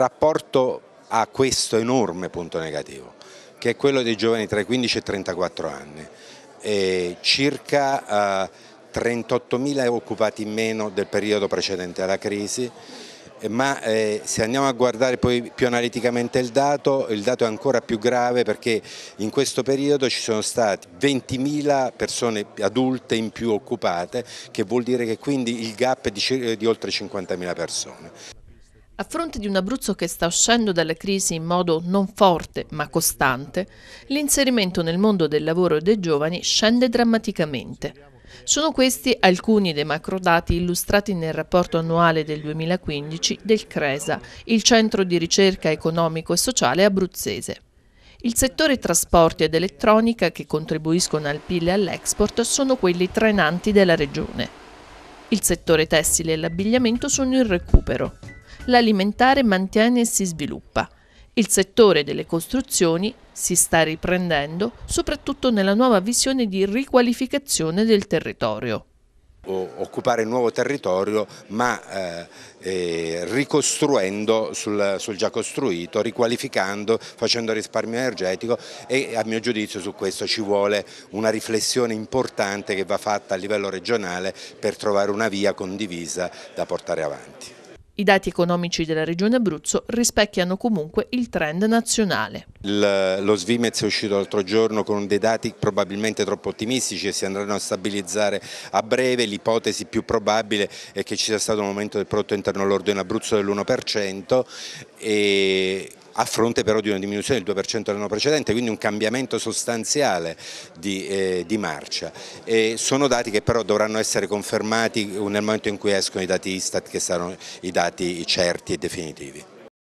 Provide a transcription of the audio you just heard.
Rapporto a questo enorme punto negativo, che è quello dei giovani tra i 15 e i 34 anni, e circa eh, 38.000 occupati in meno del periodo precedente alla crisi, ma eh, se andiamo a guardare poi più analiticamente il dato, il dato è ancora più grave perché in questo periodo ci sono state 20.000 persone adulte in più occupate, che vuol dire che quindi il gap è di, di oltre 50.000 persone. A fronte di un Abruzzo che sta uscendo dalla crisi in modo non forte ma costante, l'inserimento nel mondo del lavoro dei giovani scende drammaticamente. Sono questi alcuni dei macrodati illustrati nel rapporto annuale del 2015 del CRESA, il Centro di ricerca economico e sociale abruzzese. Il settore trasporti ed elettronica che contribuiscono al PIL e all'export sono quelli trainanti della regione. Il settore tessile e l'abbigliamento sono in recupero l'alimentare mantiene e si sviluppa. Il settore delle costruzioni si sta riprendendo, soprattutto nella nuova visione di riqualificazione del territorio occupare il nuovo territorio ma eh, eh, ricostruendo sul, sul, già costruito, riqualificando, facendo risparmio energetico e a mio giudizio su questo ci vuole una riflessione importante che va fatta a livello regionale per trovare una via condivisa da portare avanti. I dati economici della regione Abruzzo rispecchiano comunque il trend nazionale. Il, lo Svimez è uscito l'altro giorno con dei dati probabilmente troppo ottimistici e si andranno a stabilizzare a breve. L'ipotesi più probabile è che ci sia stato un aumento del prodotto interno lordo in Abruzzo dell'1% e a fronte però di una diminuzione del 2% dell'anno precedente, quindi un cambiamento sostanziale di, eh, di marcia. E sono dati che però dovranno essere confermati nel momento in cui escono i dati Istat che saranno i dati certi e definitivi.